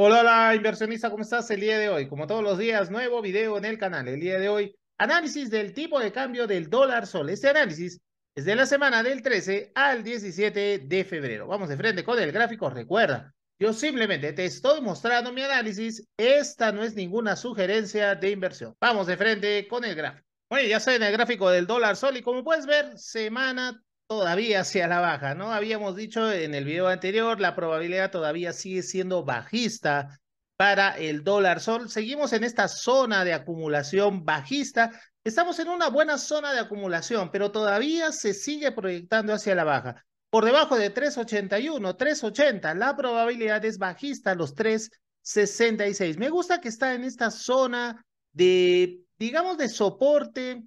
Hola, inversionista, ¿cómo estás el día de hoy? Como todos los días, nuevo video en el canal. El día de hoy, análisis del tipo de cambio del dólar sol. Este análisis es de la semana del 13 al 17 de febrero. Vamos de frente con el gráfico. Recuerda, yo simplemente te estoy mostrando mi análisis. Esta no es ninguna sugerencia de inversión. Vamos de frente con el gráfico. Bueno, ya saben en el gráfico del dólar sol y como puedes ver, semana todavía hacia la baja, ¿no? Habíamos dicho en el video anterior, la probabilidad todavía sigue siendo bajista para el dólar sol. Seguimos en esta zona de acumulación bajista. Estamos en una buena zona de acumulación, pero todavía se sigue proyectando hacia la baja. Por debajo de 381, 380, la probabilidad es bajista, los 366. Me gusta que está en esta zona de, digamos, de soporte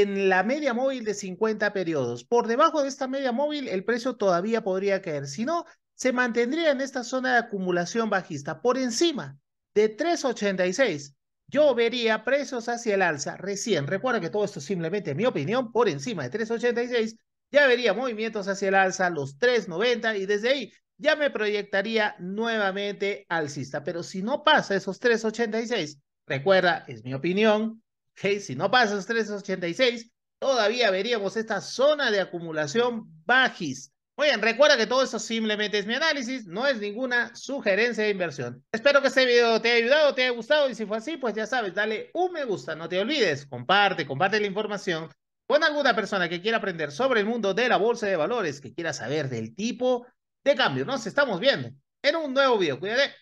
en la media móvil de 50 periodos. Por debajo de esta media móvil, el precio todavía podría caer. Si no, se mantendría en esta zona de acumulación bajista. Por encima de 386, yo vería precios hacia el alza recién. Recuerda que todo esto es simplemente mi opinión. Por encima de 386, ya vería movimientos hacia el alza, los 390, y desde ahí ya me proyectaría nuevamente alcista. Pero si no pasa esos 386, recuerda, es mi opinión, que Si no pasas 386, todavía veríamos esta zona de acumulación bajis. Oigan, recuerda que todo eso simplemente es mi análisis, no es ninguna sugerencia de inversión. Espero que este video te haya ayudado, te haya gustado y si fue así, pues ya sabes, dale un me gusta, no te olvides, comparte, comparte la información con alguna persona que quiera aprender sobre el mundo de la bolsa de valores, que quiera saber del tipo de cambio. Nos estamos viendo en un nuevo video. Cuídate.